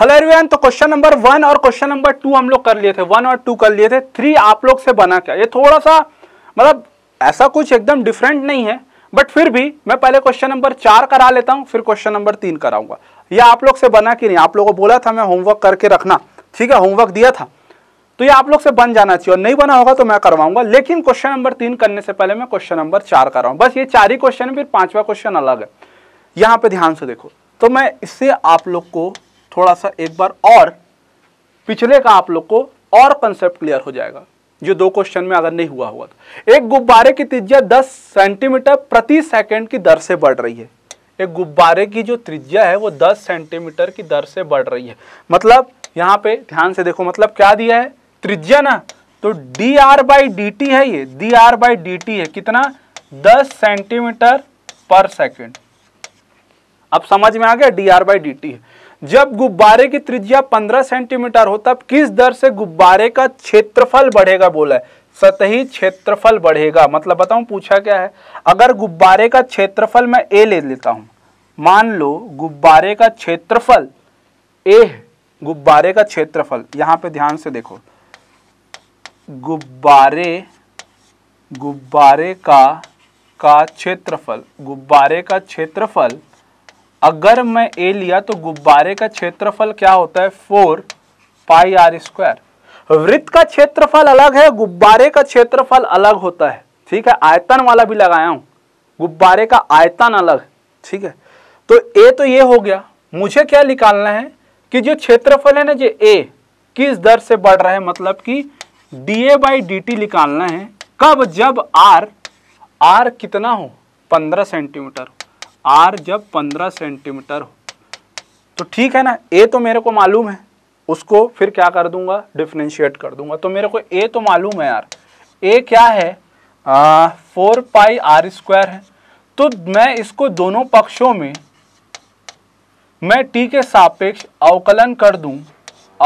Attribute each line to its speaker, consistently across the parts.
Speaker 1: hello everyone तो question number one और question number two हम लोग कर लिए थे वन और टू कर लिए थे थ्री आप लोग से बना क्या ये थोड़ा सा मतलब ऐसा कुछ एकदम डिफरेंट नहीं है बट फिर भी मैं पहले क्वेश्चन नंबर चार करा लेता हूँ फिर क्वेश्चन नंबर तीन कराऊंगा ये आप लोग से बना कि नहीं आप लोगों को बोला था मैं होमवर्क करके रखना ठीक है होमवर्क दिया था तो ये आप लोग से बन जाना चाहिए और नहीं बना होगा तो मैं करवाऊंगा लेकिन क्वेश्चन नंबर तीन करने से पहले मैं क्वेश्चन नंबर चार कर रहा हूँ बस ये चार ही क्वेश्चन है फिर पांचवा क्वेश्चन अलग है यहाँ पे ध्यान से देखो तो मैं इससे आप लोग को थोड़ा सा एक बार और पिछले का आप लोग को और कंसेप्ट क्लियर हो जाएगा जो दो क्वेश्चन में अगर नहीं हुआ हुआ तो एक गुब्बारे की त्रिज्या 10 सेंटीमीटर प्रति सेकंड की दर से बढ़ रही है एक गुब्बारे की जो त्रिज्या है वो 10 सेंटीमीटर की दर से बढ़ रही है मतलब यहाँ पे ध्यान से देखो मतलब क्या दिया है त्रिज्या ना तो D R by D T है ये D R by D T है कितना दस सेंटीमीटर पर सेकेंड अब समझ में आ गया D R by D T है जब गुब्बारे की त्रिज्या 15 सेंटीमीटर हो तब किस दर से गुब्बारे का क्षेत्रफल बढ़ेगा बोला है सतही क्षेत्रफल बढ़ेगा मतलब बताऊं पूछा क्या है अगर गुब्बारे का क्षेत्रफल मैं ए ले लेता हूं मान लो गुब्बारे का क्षेत्रफल ए है गुब्बारे का क्षेत्रफल यहां पे ध्यान से देखो गुब्बारे गुब्बारे का का क्षेत्रफल गुब्बारे का क्षेत्रफल अगर मैं ए लिया तो गुब्बारे का क्षेत्रफल क्या होता है फोर पाई आर स्क्वायर वृत्त का क्षेत्रफल अलग है गुब्बारे का क्षेत्रफल अलग होता है ठीक है आयतन वाला भी लगाया हूं गुब्बारे का आयतन अलग है ठीक है तो ए तो ये हो गया मुझे क्या निकालना है कि जो क्षेत्रफल है ना जो ए किस दर से बढ़ रहा है मतलब कि D A by D T निकालना है कब जब आर आर कितना हो पंद्रह सेंटीमीटर हो आर जब पंद्रह सेंटीमीटर हो तो ठीक है ना ए तो मेरे को मालूम है उसको फिर क्या कर दूंगा डिफ्रेंशिएट कर दूंगा तो मेरे को ए तो मालूम है यार ए क्या है फोर पाई आर स्क्वायर है तो मैं इसको दोनों पक्षों में मैं टी के सापेक्ष अवकलन कर दूं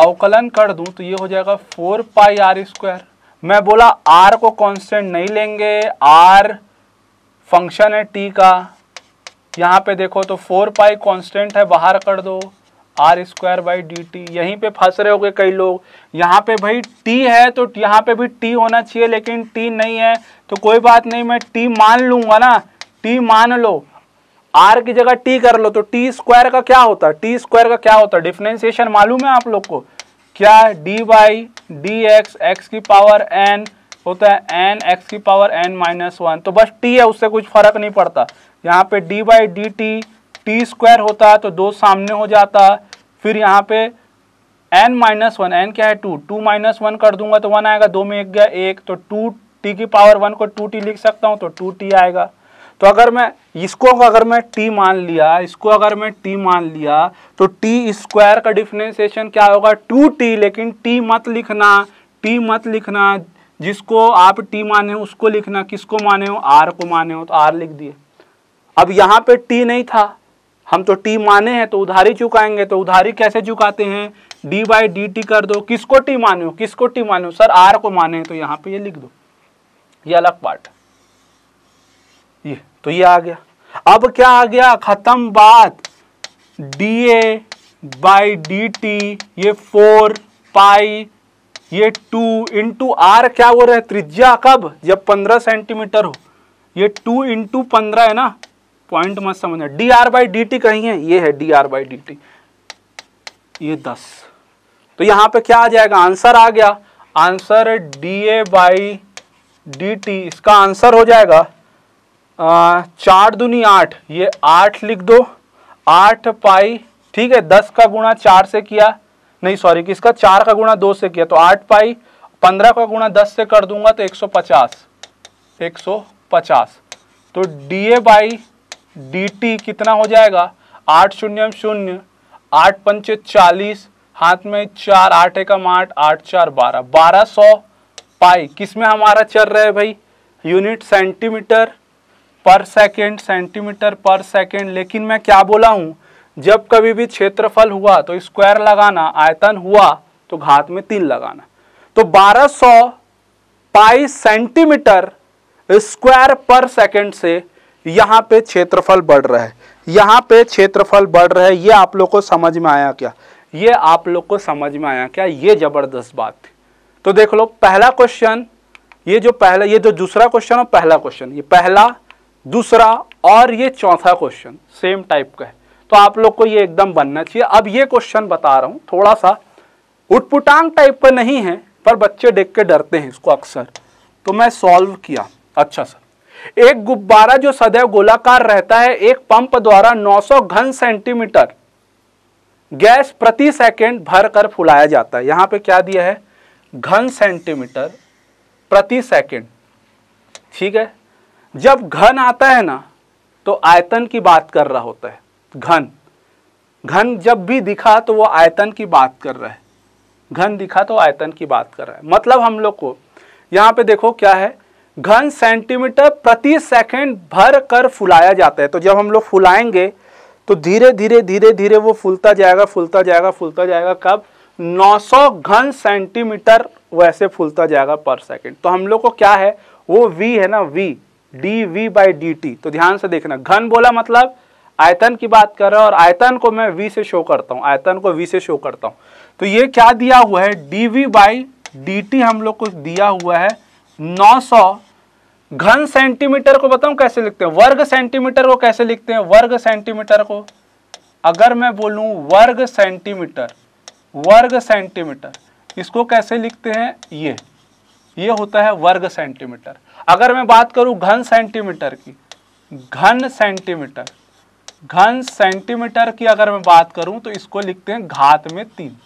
Speaker 1: अवकलन कर दूं तो ये हो जाएगा फोर पाई आर स्क्वायर मैं बोला आर को कांस्टेंट नहीं लेंगे आर फंक्शन है टी का यहाँ पे देखो तो फोर पाई कांस्टेंट है बाहर कर दो R square by D T यहीं पे फंस रहे हो गए कई लोग यहाँ पे भाई टी है तो यहाँ पे भी टी होना चाहिए लेकिन टी नहीं है तो कोई बात नहीं मैं टी मान लूंगा ना टी मान लो आर की जगह टी कर लो तो टी स्क्वायर का क्या होता है टी स्क्वायर का क्या होता है डिफ्रेंसिएशन मालूम है आप लोग को क्या D by D X X की पावर एन होता है एन एक्स की पावर एन माइनस वन तो बस टी है उससे कुछ फर्क नहीं पड़ता यहाँ पे D by D T T square होता तो दो सामने हो जाता फिर यहाँ पे एन माइनस वन एन क्या है टू टू माइनस वन कर दूंगा तो वन आएगा दो में एक गया एक तो टू टी की पावर वन को टू टी लिख सकता हूँ तो टू टी आएगा तो अगर मैं इसको अगर मैं टी मान लिया इसको अगर मैं टी मान लिया तो टी स्क्वायर का डिफ्रेंसिएशन क्या होगा टू टी लेकिन टी मत लिखना टी मत लिखना जिसको आप टी माने हो उसको लिखना किसको माने हो आर को माने हो तो आर लिख दिए अब यहाँ पे टी नहीं था हम तो टी माने हैं तो उधारी चुकाएंगे तो उधारी कैसे चुकाते हैं डी बाई डी टी कर दो किसको टी माने हो किसको टी माने हो सर आर को माने तो यहाँ पे ये लिख दो ये अलग पार्ट ये तो ये आ गया अब क्या आ गया खत्म बात D A by D T ये फोर पाई ये टू इंटू आर क्या हो रहा है त्रिज्या कब जब पंद्रह सेंटीमीटर हो ये टू इंटू पंद्रह है ना पॉइंट मत समझना D R by D T कहीं है ये है D R by D T ये दस तो यहां पे क्या आ जाएगा आंसर आ गया answer D A by D T इसका आंसर हो जाएगा आ, चार दूनी आठ ये आठ लिख दो आठ पाई ठीक है दस का गुणा चार से किया नहीं सॉरी किसका चार का गुणा दो से किया तो आठ पाई पंद्रह का गुणा दस से कर दूंगा तो एक सौ पचास एक सौ पचास तो डी ए बाई डी कितना हो जाएगा आठ शून्य शून्य आठ पंचे चालीस हाथ में चार आठ एकम आठ आठ चार बारह बारह सौ पाई किस में हमारा चल रहा है भाई यूनिट सेंटीमीटर पर सेकेंड सेंटीमीटर पर सेकेंड लेकिन मैं क्या बोला हूँ जब कभी भी क्षेत्रफल हुआ तो स्क्वायर लगाना आयतन हुआ तो घात में तीन लगाना तो 1200 पाई सेंटीमीटर स्क्वायर पर सेकेंड से यहाँ पे क्षेत्रफल बढ़ रहा है यहाँ पे क्षेत्रफल बढ़ रहा है ये आप लोग को समझ में आया क्या ये आप लोग को समझ में आया क्या ये जबरदस्त बात है तो देख लो पहला क्वेश्चन ये जो पहला ये जो दूसरा क्वेश्चन और पहला क्वेश्चन ये पहला दूसरा और ये चौथा क्वेश्चन सेम टाइप का है तो आप लोग को ये एकदम बनना चाहिए अब ये क्वेश्चन बता रहा हूँ थोड़ा सा उटपुटांग टाइप का नहीं है पर बच्चे देख के डरते हैं इसको अक्सर तो मैं सॉल्व किया अच्छा सर एक गुब्बारा जो सदैव गोलाकार रहता है एक पंप द्वारा 900 घन सेंटीमीटर गैस प्रति सेकंड भर कर फुलाया जाता है यहां पे क्या दिया है घन सेंटीमीटर प्रति सेकंड ठीक है जब घन आता है ना तो आयतन की बात कर रहा होता है घन घन जब भी दिखा तो वो आयतन की बात कर रहा है घन दिखा तो आयतन की बात कर रहा है मतलब हम लोग को यहां पे देखो क्या है घन सेंटीमीटर प्रति सेकंड भर कर फुलाया जाता है तो जब हम लोग फुलाएंगे तो धीरे धीरे धीरे धीरे वो फूलता जाएगा फूलता जाएगा फूलता जाएगा कब 900 घन सेंटीमीटर वैसे फूलता जाएगा पर सेकंड तो हम लोग को क्या है वो वी है ना V D V by D T तो ध्यान से देखना घन बोला मतलब आयतन की बात कर रहा है और आयतन को मैं वी से शो करता हूँ आयतन को वी से शो करता हूँ तो ये क्या दिया हुआ है D V by D T हम लोग को दिया हुआ है 900 घन सेंटीमीटर को बताऊं कैसे लिखते हैं वर्ग सेंटीमीटर को कैसे लिखते हैं वर्ग सेंटीमीटर को अगर मैं बोलूं वर्ग सेंटीमीटर वर्ग सेंटीमीटर इसको कैसे लिखते हैं ये ये होता है वर्ग सेंटीमीटर अगर मैं बात करूं घन सेंटीमीटर की घन सेंटीमीटर घन सेंटीमीटर की अगर मैं बात करूं तो इसको लिखते हैं घात में तीन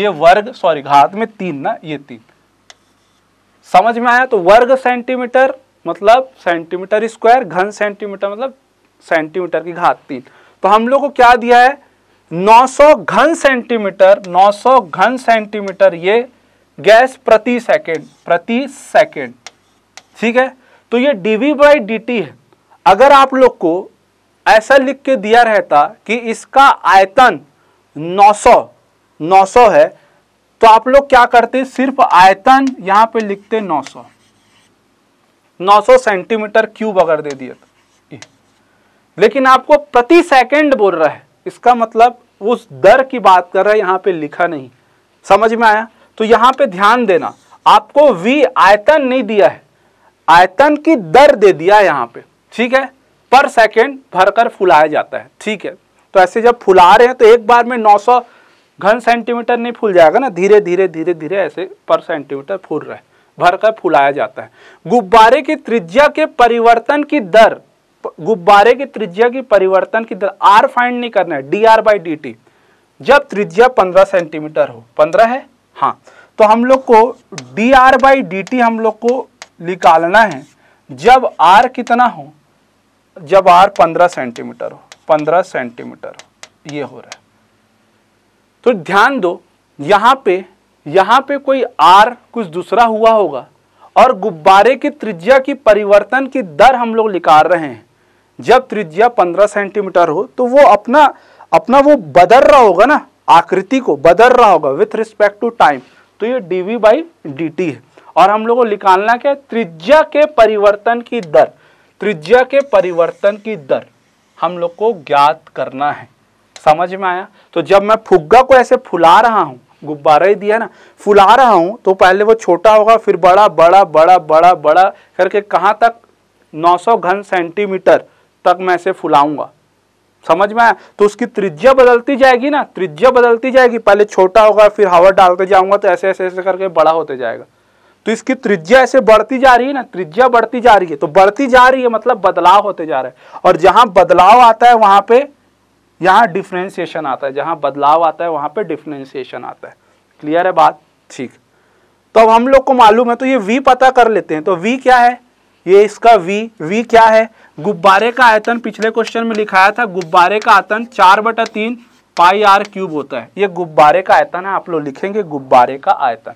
Speaker 1: ये वर्ग सॉरी घात में तीन ना ये तीन समझ में आया तो वर्ग सेंटीमीटर मतलब सेंटीमीटर स्क्वायर घन सेंटीमीटर मतलब सेंटीमीटर की घात तीन तो हम लोग को क्या दिया है 900 घन सेंटीमीटर 900 घन सेंटीमीटर ये गैस प्रति सेकेंड प्रति सेकेंड ठीक है तो ये डीवी बाई टी है अगर आप लोग को ऐसा लिख के दिया रहता कि इसका आयतन 900 900 है तो आप लोग क्या करते सिर्फ आयतन यहां पे लिखते 900 900 सेंटीमीटर क्यूब अगर दे दिए तो लेकिन आपको प्रति सेकंड बोल रहा है इसका मतलब उस दर की बात कर रहा है यहां पे लिखा नहीं समझ में आया तो यहां पे ध्यान देना आपको वी आयतन नहीं दिया है आयतन की दर दे दिया है यहाँ पे ठीक है पर सेकंड भरकर फुलाया जाता है ठीक है तो ऐसे जब फुला रहे हैं तो एक बार में 900 घन सेंटीमीटर नहीं फूल जाएगा ना धीरे धीरे धीरे धीरे ऐसे पर सेंटीमीटर फूल रहा है भर कर फुलाया जाता है गुब्बारे की त्रिज्या के परिवर्तन की दर गुब्बारे की त्रिज्या की परिवर्तन की दर आर फाइंड नहीं करना है D R by D T जब त्रिज्या पंद्रह सेंटीमीटर हो पंद्रह है हाँ तो हम लोग को D R by D T हम लोग को निकालना है जब आर कितना हो जब आर पंद्रह सेंटीमीटर हो पंद्रह सेंटीमीटर हो ये हो रहा है तो ध्यान दो यहाँ पे यहाँ पे कोई आर कुछ दूसरा हुआ होगा और गुब्बारे की त्रिज्या की परिवर्तन की दर हम लोग निकाल रहे हैं जब त्रिज्या 15 सेंटीमीटर हो तो वो अपना अपना वो बदल रहा होगा ना आकृति को बदल रहा होगा विथ रिस्पेक्ट टू टाइम तो ये D V by D T है और हम लोग को निकालना क्या है त्रिज्या के परिवर्तन की दर त्रिज्या के परिवर्तन की दर हम लोग को ज्ञात करना है समझ में आया तो जब मैं फुग्गा को ऐसे फुला रहा हूँ गुब्बारा ही दिया ना फुला रहा हूँ तो पहले वो छोटा होगा फिर बड़ा बड़ा बड़ा बड़ा बड़ा करके कहाँ तक 900 घन सेंटीमीटर तक मैं ऐसे फुलाऊंगा समझ में आया तो उसकी त्रिज्या बदलती जाएगी ना त्रिज्या बदलती जाएगी पहले छोटा होगा फिर हवा डालते जाऊंगा तो ऐसे ऐसे ऐसे करके बड़ा होते जाएगा तो इसकी त्रिज्या ऐसे बढ़ती जा रही है ना त्रिज्या बढ़ती जा रही है तो बढ़ती जा रही है मतलब बदलाव होते जा रहे हैं और जहां बदलाव आता है वहां पे यहाँ डिफ्रेंसिएशन आता है जहाँ बदलाव आता है वहाँ पे डिफ्रेंसिएशन आता है क्लियर है बात ठीक तो अब हम लोग को मालूम है तो ये वी पता कर लेते हैं तो वी क्या है ये इसका वी वी क्या है गुब्बारे का आयतन पिछले क्वेश्चन में लिखाया था गुब्बारे का आयतन चार बटा तीन पाई आर क्यूब होता है ये गुब्बारे का आयतन है आप लोग लिखेंगे गुब्बारे का आयतन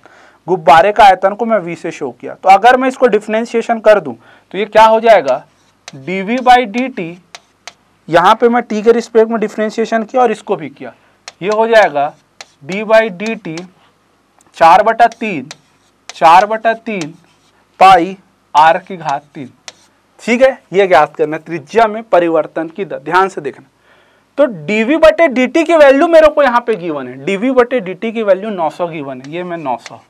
Speaker 1: गुब्बारे का आयतन को मैं वी से शो किया तो अगर मैं इसको डिफ्रेंशिएशन कर दूं तो ये क्या हो जाएगा D V by D T यहाँ पे मैं टी के रिस्पेक्ट में डिफ्रेंशिएशन किया और इसको भी किया ये हो जाएगा डी बाई डी टी चार बटा तीन चार बटा तीन पाई आर की घात तीन ठीक है ये ज्ञात करना त्रिज्या में परिवर्तन की दर ध्यान से देखना तो वी बटे टी की वैल्यू मेरे को यहाँ पे गिवन है वी बटे टी की वैल्यू नौ सौ गिवन है ये मैं सौ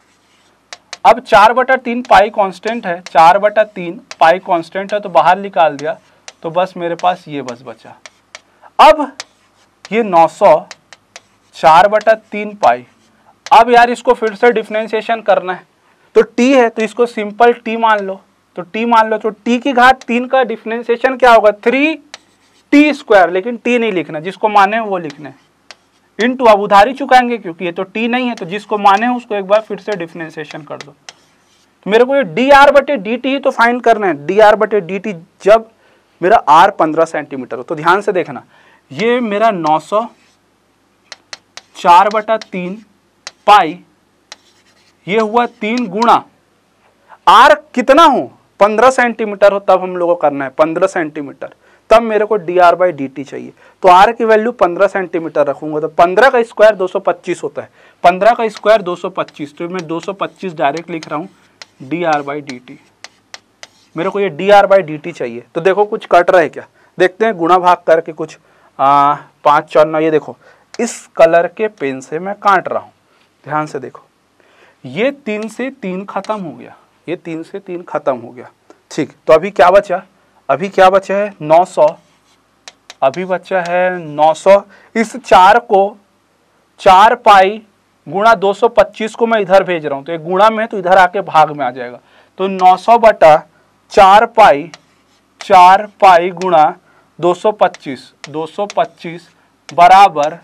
Speaker 1: अब चार बटा तीन पाई कांस्टेंट है चार बटा तीन पाई कांस्टेंट है तो बाहर निकाल दिया तो बस मेरे पास ये बस बचा अब ये 900 चार बटा तीन पाई अब यार इसको फिर से डिफ्रेंशिएशन करना है तो टी है तो इसको सिंपल टी मान लो तो टी मान लो तो टी की घात तीन का डिफ्रेंशिएशन क्या होगा थ्री टी स्क्वायर लेकिन टी नहीं लिखना जिसको माने वो लिखना है टू अब उधारी चुकाएंगे क्योंकि ये तो टी नहीं है तो जिसको माने उसको एक बार फिर से डिफ्रेंसिएशन कर दो तो मेरे को ये डी आर बटे डी टी ही तो फाइंड करना है डी आर बटे डी टी जब मेरा आर पंद्रह सेंटीमीटर हो तो ध्यान से देखना ये मेरा नौ सौ चार बटा तीन पाई ये हुआ तीन गुणा आर कितना हो पंद्रह सेंटीमीटर हो तब हम लोगों को करना है पंद्रह सेंटीमीटर तब मेरे को D R by D T चाहिए तो आर की वैल्यू पंद्रह सेंटीमीटर रखूंगा तो पंद्रह का स्क्वायर दो सौ पच्चीस होता है पंद्रह का स्क्वायर दो सौ पच्चीस तो मैं दो सौ पच्चीस डायरेक्ट लिख रहा हूँ D R by D T मेरे को ये D R by D T चाहिए तो देखो कुछ कट रहा है क्या देखते हैं गुणा भाग करके कुछ पाँच चार नौ ये देखो इस कलर के पेन से मैं काट रहा हूँ ध्यान से देखो ये तीन से तीन खत्म हो गया ये तीन से तीन खत्म हो गया ठीक तो अभी क्या बचा अभी क्या बचा है नौ सौ अभी बचा है नौ सौ इस चार को चार पाई गुणा दो सौ पच्चीस को मैं इधर भेज रहा हूँ तो एक गुणा में है तो इधर आके भाग में आ जाएगा तो नौ सौ बटा चार पाई चार पाई गुणा 225 225 बराबर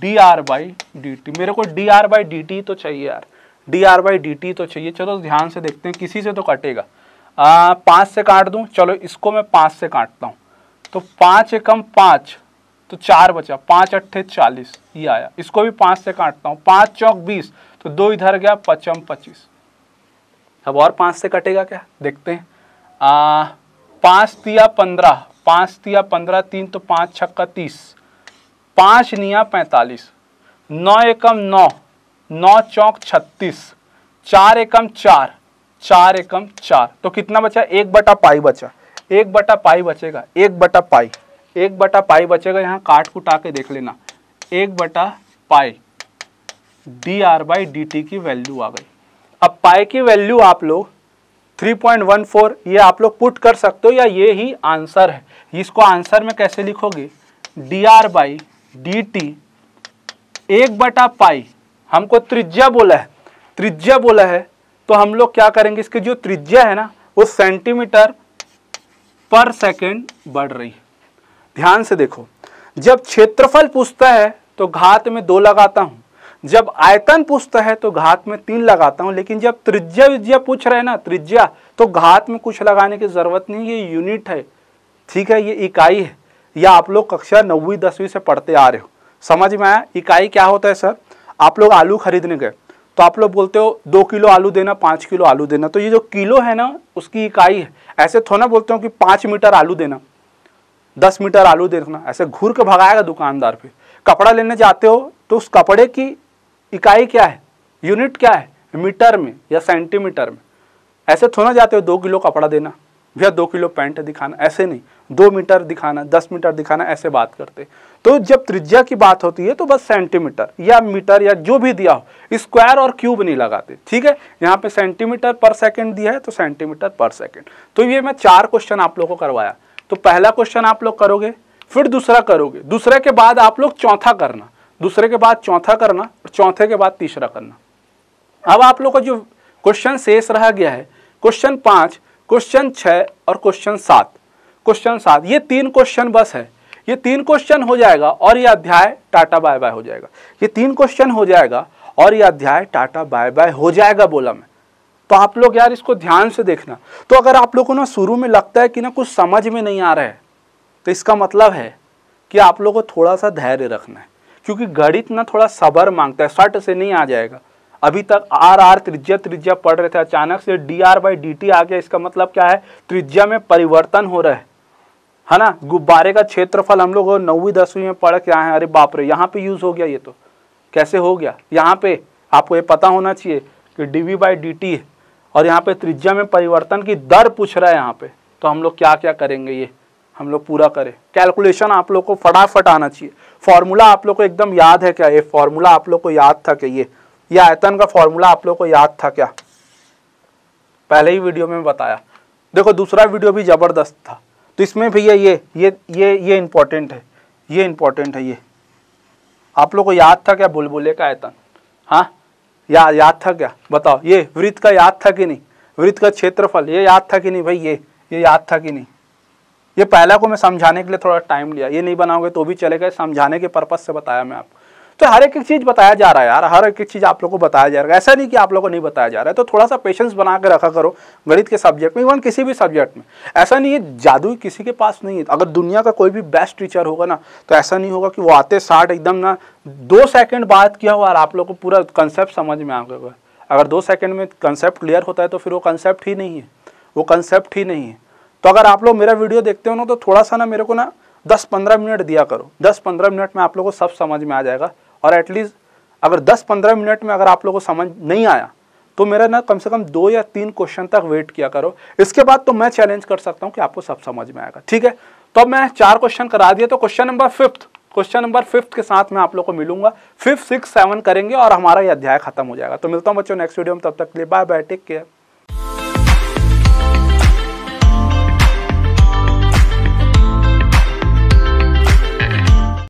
Speaker 1: D R by D T मेरे को D R by D T तो चाहिए यार D R by D T तो चाहिए चलो ध्यान से देखते हैं किसी से तो कटेगा पाँच से काट दूँ चलो इसको मैं पाँच से काटता हूँ तो पाँच एकम पाँच तो चार बचा पाँच अट्ठे चालीस ये आया इसको भी पाँच से काटता हूँ पाँच चौक बीस तो दो इधर गया पचम पच्चीस अब और पाँच से कटेगा क्या देखते हैं पाँच तिया पंद्रह पाँच तिया पंद्रह तीन तो पाँच छक्का तीस पाँच निया पैंतालीस नौ एकम नौ नौ चौक छत्तीस चार एकम चार चार एकम चार तो कितना बचा एक बटा पाई बचा एक बटा पाई बचेगा एक बटा पाई एक बटा पाई बचेगा यहाँ काट कुटा के देख लेना एक बटा pi D R by D T की वैल्यू आ गई अब पाई की वैल्यू आप लोग 3.14 ये आप लोग पुट कर सकते हो या ये ही आंसर है इसको आंसर में कैसे लिखोगे D R by D T एक बटा पाई हमको त्रिज्या बोला है त्रिज्या बोला है तो हम लोग क्या करेंगे इसकी जो त्रिज्या है ना वो सेंटीमीटर पर सेकेंड बढ़ रही है ध्यान से देखो जब क्षेत्रफल पूछता है तो घात में दो लगाता हूँ जब आयतन पूछता है तो घात में तीन लगाता हूं लेकिन जब त्रिज्या विज्या पूछ रहे हैं ना त्रिज्या तो घात में कुछ लगाने की ज़रूरत नहीं ये यूनिट है ठीक है ये इकाई है या आप लोग कक्षा नौवीं दसवीं से पढ़ते आ रहे हो समझ में आया इकाई क्या होता है सर आप लोग आलू खरीदने गए तो आप लोग बोलते हो दो किलो आलू देना पाँच किलो आलू देना तो ये जो किलो है ना उसकी इकाई है ऐसे थोड़ा बोलते हो कि पाँच मीटर आलू देना दस मीटर आलू देखना ऐसे घूर के भगाएगा दुकानदार पे कपड़ा लेने जाते हो तो उस कपड़े की इकाई क्या है यूनिट क्या है मीटर में या सेंटीमीटर में ऐसे थोड़ा जाते हो दो किलो कपड़ा देना भैया दो किलो पैंट दिखाना ऐसे नहीं दो मीटर दिखाना दस मीटर दिखाना ऐसे बात करते तो जब त्रिज्या की बात होती है तो बस सेंटीमीटर या मीटर या जो भी दिया हो स्क्वायर और क्यूब नहीं लगाते ठीक है यहाँ पे सेंटीमीटर पर सेकंड दिया है तो सेंटीमीटर पर सेकंड तो ये मैं चार क्वेश्चन आप लोग को करवाया तो पहला क्वेश्चन आप लोग करोगे फिर दूसरा करोगे दूसरे के बाद आप लोग चौथा करना दूसरे के बाद चौथा करना और चौथे के बाद तीसरा करना अब आप लोग का जो क्वेश्चन शेष रह गया है क्वेश्चन पाँच क्वेश्चन छः और क्वेश्चन सात क्वेश्चन सात ये तीन क्वेश्चन बस है ये तीन क्वेश्चन हो जाएगा और ये अध्याय टाटा बाय बाय हो जाएगा ये तीन क्वेश्चन हो जाएगा और ये अध्याय टाटा बाय बाय हो जाएगा बोला मैं तो आप लोग यार इसको ध्यान से देखना तो अगर आप लोगों को ना शुरू में लगता है कि ना कुछ समझ में नहीं आ रहा है तो इसका मतलब है कि आप लोग को थोड़ा सा धैर्य रखना है क्योंकि गणित ना थोड़ा सबर मांगता है शर्ट से नहीं आ जाएगा अभी तक आर आर त्रिज्या त्रिज्या पढ़ रहे थे अचानक से D R by D T आ गया इसका मतलब क्या है त्रिज्या में परिवर्तन हो रहा है है ना गुब्बारे का क्षेत्रफल हम लोग नौवीं दसवीं में पढ़ के आए हैं अरे बाप रे यहाँ पे यूज़ हो गया ये तो कैसे हो गया यहाँ पे आपको ये पता होना चाहिए कि D V by D T और यहाँ पे त्रिज्या में परिवर्तन की दर पूछ रहा है यहाँ पे तो हम लोग क्या क्या करेंगे ये हम लोग पूरा करें कैलकुलेशन आप लोग को फटाफट आना चाहिए फॉर्मूला आप लोग को एकदम याद है क्या ये फॉर्मूला आप लोग को याद था क्या ये या आयतन का फॉर्मूला आप लोग को याद था क्या पहले ही वीडियो में बताया देखो दूसरा वीडियो भी ज़बरदस्त था तो इसमें भैया ये ये ये ये इम्पॉर्टेंट है ये इम्पॉर्टेंट है ये आप लोग को याद था क्या बुलबुले का आयतन हाँ या याद था क्या बताओ ये वृत्त का याद था कि नहीं वृत्त का क्षेत्रफल ये याद था कि नहीं भाई ये ये याद था कि नहीं ये पहला को मैं समझाने के लिए थोड़ा टाइम लिया ये नहीं बनाओगे तो भी चलेगा समझाने के पर्पज से बताया मैं आपको तो हर एक चीज़ बताया जा रहा है यार हर एक चीज़ आप लोग को बताया जा रहा है ऐसा नहीं कि आप लोग को नहीं बताया जा रहा है तो थोड़ा सा पेशेंस बना के रखा करो गणित के सब्जेक्ट में इवन किसी भी सब्जेक्ट में ऐसा नहीं है जादू किसी के पास नहीं है अगर दुनिया का कोई भी बेस्ट टीचर होगा ना तो ऐसा नहीं होगा कि वो आते साठ एकदम ना दो सेकेंड बात किया हुआ आप लोग को पूरा कंसेप्ट समझ में आ गया अगर दो सेकेंड में कंसेप्ट क्लियर होता है तो फिर वो कंसेप्ट ही नहीं है वो कंसेप्ट ही नहीं है तो अगर आप लोग मेरा वीडियो देखते हो ना तो थोड़ा सा ना मेरे को ना दस पंद्रह मिनट दिया करो दस पंद्रह मिनट में आप लोग को सब समझ में आ जाएगा और एटलीस्ट अगर दस पंद्रह मिनट में अगर आप लोग को समझ नहीं आया तो मेरा ना कम से कम दो या तीन क्वेश्चन तक वेट किया करो इसके बाद तो मैं चैलेंज कर सकता हूँ कि आपको सब समझ में आएगा ठीक है तो अब मैं चार क्वेश्चन करा दिया तो question number fifth question number fifth के साथ मैं आप लोग को मिलूंगा फिफ्थ सिक्स सेवन करेंगे और हमारा ये अध्याय खत्म हो जाएगा तो मिलता हूँ बच्चों नेक्स्ट वीडियो में तब तक के लिए बाय बाय टेक केयर